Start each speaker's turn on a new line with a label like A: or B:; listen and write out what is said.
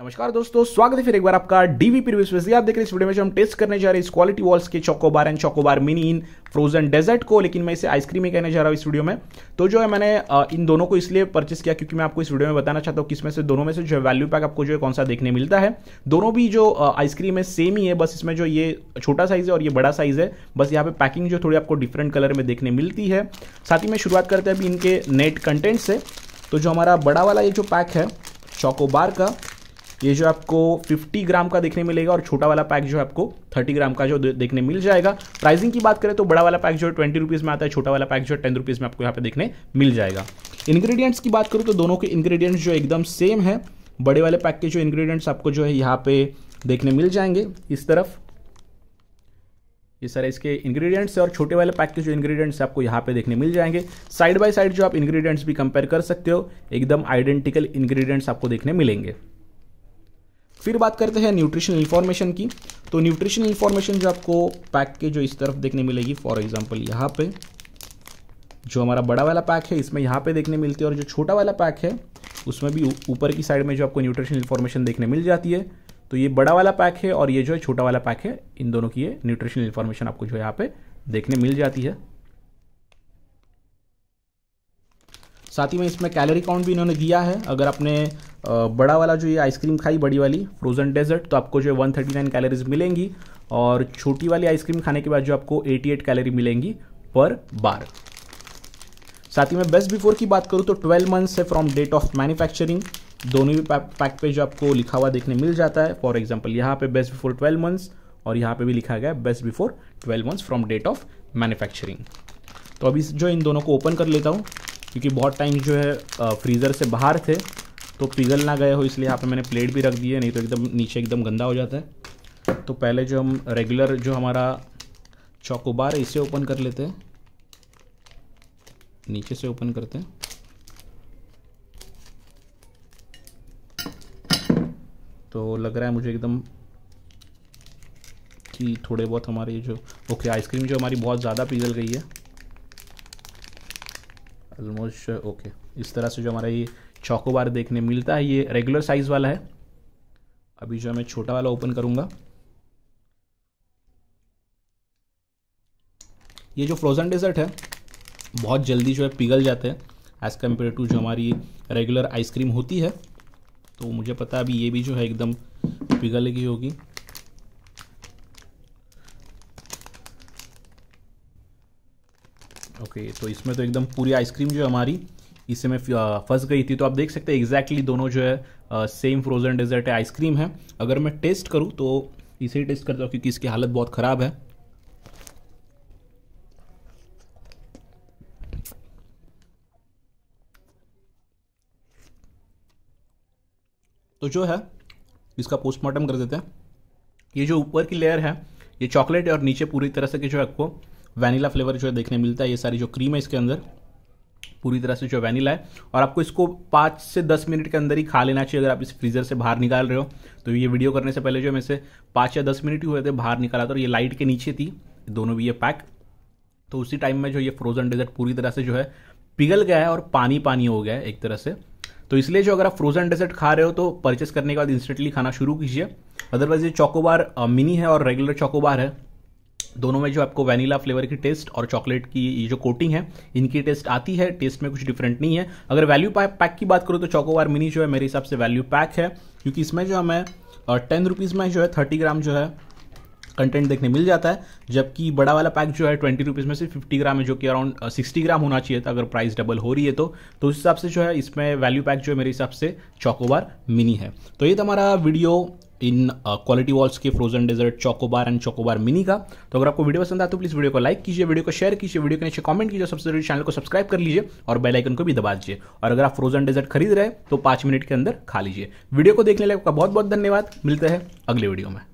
A: नमस्कार दोस्तों स्वागत है फिर एक बार आपका डीवी प्रीव्यू स्पेशल आप देख रहे हैं इस वीडियो में हम टेस्ट करने जा रहे हैं इस क्वालिटी वॉल्स के Chocobar and Chocobar mini in frozen dessert को लेकिन मैं इसे आइसक्रीम ही कहने जा रहा हूँ इस वीडियो में तो जो है मैंने इन दोनों को इसलिए परचेस किया क्योंकि मैं आपको इस वीडियो में बताना चाहता हूँ किसमें से दोनों में से जो है वैल्यू पैक आपको जो है कौन सा देखने मिलता है दोनों भी जो आइसक्रीम है सेम ही है बस इसमें जो ये छोटा साइज है और ये बड़ा साइज है बस यहाँ पे पैकिंग जो थोड़ी आपको डिफरेंट कलर में देखने मिलती है साथ ही में शुरुआत करते हैं अभी इनके नेट कंटेंट से तो जो हमारा बड़ा वाला ये जो पैक है चौकोबार का ये जो आपको 50 ग्राम का देखने मिलेगा और छोटा वाला पैक जो है आपको 30 ग्राम का जो देखने मिल जाएगा प्राइसिंग की बात करें तो बड़ा वाला पैक जो है ट्वेंटी रुपीज़ में आता है छोटा वाला पैक जो है टेन रुपीज़ में आपको यहाँ पे देखने मिल जाएगा इंग्रेडिएंट्स की बात करूँ तो दोनों के इंग्रेडिएंट्स जो एकदम सेम है बड़े वाले पैक के जो इंग्रेडिएंट्स आपको जो है यहाँ पे देखने मिल जाएंगे इस तरफ ये सारे इसके इंग्रेडिएंट्स और छोटे वाले पैक के जो इंग्रेडिएंट्स आपको यहाँ पे देखने मिल जाएंगे साइड बाय साइड जो आप इंग्रेडिएंट्स भी कंपेयर कर सकते हो एकदम आइडेंटिकल इंग्रेडिएंट्स आपको देखने मिलेंगे फिर बात करते हैं न्यूट्रिशन इन्फॉर्मेशन की तो न्यूट्रिशन इन्फॉर्मेशन जो आपको पैक के जो इस तरफ देखने मिलेगी फॉर एग्जाम्पल यहाँ पे जो हमारा बड़ा वाला पैक है इसमें यहाँ पे देखने मिलती है और जो छोटा वाला पैक है उसमें भी ऊपर की साइड में जो आपको न्यूट्रिशन इन्फॉर्मेशन देखने मिल जाती है तो ये बड़ा वाला पैक है और ये जो है छोटा वाला पैक है इन दोनों की ये न्यूट्रिशन इन्फॉर्मेशन आपको जो है यहाँ पे देखने मिल जाती है साथ ही में इसमें कैलोरी काउंट भी इन्होंने दिया है अगर आपने बड़ा वाला जो ये आइसक्रीम खाई बड़ी वाली फ्रोजन डेजर्ट तो आपको जो है वन थर्टी नाइन कैलोरीज मिलेंगी और छोटी वाली आइसक्रीम खाने के बाद जो आपको एटी एट कैलोरी मिलेंगी पर बार साथ ही में बेस्ट बिफोर की बात करूँ तो ट्वेल्व मंथ्स है फ्रॉम डेट ऑफ मैन्युफैक्चरिंग दोनों भी पैक पे जो आपको लिखा हुआ देखने मिल जाता है फॉर एग्जाम्पल यहाँ पे बेस्ट बिफोर ट्वेल्व मंथ्स और यहाँ पे भी लिखा गया best before twelve months from date of manufacturing तो अभी जो इन दोनों को ओपन कर लेता हूँ क्योंकि बहुत टाइम जो है फ्रीज़र से बाहर थे तो पिघल ना गए हो इसलिए यहाँ पे मैंने प्लेट भी रख दी है नहीं तो एकदम नीचे एकदम गंदा हो जाता है तो पहले जो हम रेगुलर जो हमारा चौकोबार है इसे ओपन कर लेते हैं नीचे से ओपन करते हैं तो लग रहा है मुझे एकदम कि थोड़े बहुत हमारे जो ओके आइसक्रीम जो हमारी बहुत ज़्यादा पिघल गई है ऑलमोस्ट ओके इस तरह से जो हमारा ये चौकोबार देखने मिलता है ये रेगुलर साइज़ वाला है अभी जो है मैं छोटा वाला ओपन करूंगा ये जो फ्रोज़न डेजर्ट है बहुत जल्दी जो है पिघल जाते हैं एज़ कम्पेयर टू जो हमारी रेगुलर आइसक्रीम होती है तो मुझे पता अभी ये भी जो है एकदम पिघलेगी होगी ओके तो इसमें तो एकदम पूरी आइसक्रीम जो हमारी इससे मैं फंस गई थी तो आप देख सकते हैं एग्जैक्टली दोनों जो है सेम फ्रोजन डेजर्ट है आइसक्रीम है अगर मैं टेस्ट करूँ तो इसे ही टेस्ट करता हूँ क्योंकि इसकी हालत बहुत ख़राब है तो जो है इसका पोस्टमार्टम कर देते हैं ये जो ऊपर की लेयर है ये चॉकलेट और नीचे पूरी तरह से के जो है आपको वैनिला फ्लेवर जो है देखने मिलता है ये सारी जो क्रीम है इसके अंदर पूरी तरह से जो वैनिला है और आपको इसको पाँच से दस मिनट के अंदर ही खा लेना चाहिए अगर आप इस फ्रीज़र से बाहर निकाल रहे हो तो ये वीडियो करने से पहले जो मैं से पाँच या दस मिनट ही हुए थे बाहर निकाला था और ये लाइट के नीचे थी दोनों भी ये पैक तो उसी टाइम में जो ये फ्रोज़न डेजर्ट पूरी तरह से जो है पिघल गया है और पानी पानी हो गया है एक तरह से तो इसलिए जो अगर आप फ्रोजन डेजर्ट खा रहे हो तो परचेस करने के बाद इंस्टेंटली खाना शुरू कीजिए अदरवाइज ये चॉकोबार मिनी है और रेगुलर चॉकोबार है दोनों में जो आपको वैनिला फ्लेवर की टेस्ट और चॉकलेट की ये जो कोटिंग है इनकी टेस्ट आती है टेस्ट में कुछ डिफरेंट नहीं है अगर वैल्यू पैक की बात करूँ तो चौकोबार मिनी जो है मेरे हिसाब से वैल्यू पैक है क्योंकि इसमें जो हमें टेन रुपीज़ में जो है थर्टी ग्राम जो है कंटेंट देखने मिल जाता है जबकि बड़ा वाला पैक जो है ट्वेंटी रुपीज़ में से फिफ्टी ग्राम है जो कि अराउंड सिक्सटी ग्राम होना चाहिए था अगर प्राइस डबल हो रही है तो तो उस हिसाब से जो है इसमें वैल्यू पैक जो है मेरे हिसाब से चौकोबार मिनी है तो ये तो हमारा video in quality uh, Wall's के frozen dessert Chocobar and Chocobar mini का तो अगर आपको वीडियो पसंद है तो प्लीज़ वीडियो को लाइक कीजिए वीडियो को शेयर कीजिए वीडियो के नीचे कमेंट कीजिए सबसे जरूरी चैनल को सब्सक्राइब कर लीजिए और बेल आइकन को भी दबा दीजिए और अगर आप फ्रोजन डेजर्ट खरीद रहे तो पांच मिनट के अंदर खा लीजिए वीडियो को देखने लगे आपका बहुत बहुत धन्यवाद मिलते हैं अगले वीडियो में